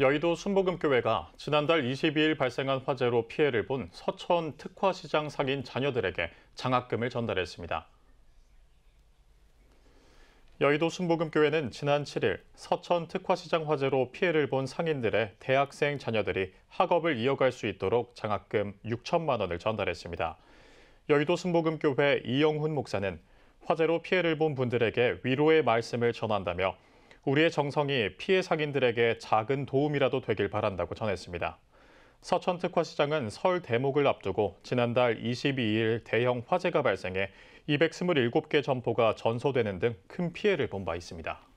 여의도 순복음교회가 지난달 22일 발생한 화재로 피해를 본 서천 특화시장 상인 자녀들에게 장학금을 전달했습니다. 여의도 순복음교회는 지난 7일 서천 특화시장 화재로 피해를 본 상인들의 대학생 자녀들이 학업을 이어갈 수 있도록 장학금 6천만 원을 전달했습니다. 여의도 순복음교회 이영훈 목사는 화재로 피해를 본 분들에게 위로의 말씀을 전한다며 우리의 정성이 피해 상인들에게 작은 도움이라도 되길 바란다고 전했습니다. 서천 특화시장은 설 대목을 앞두고 지난달 22일 대형 화재가 발생해 227개 점포가 전소되는 등 큰 피해를 본 바 있습니다.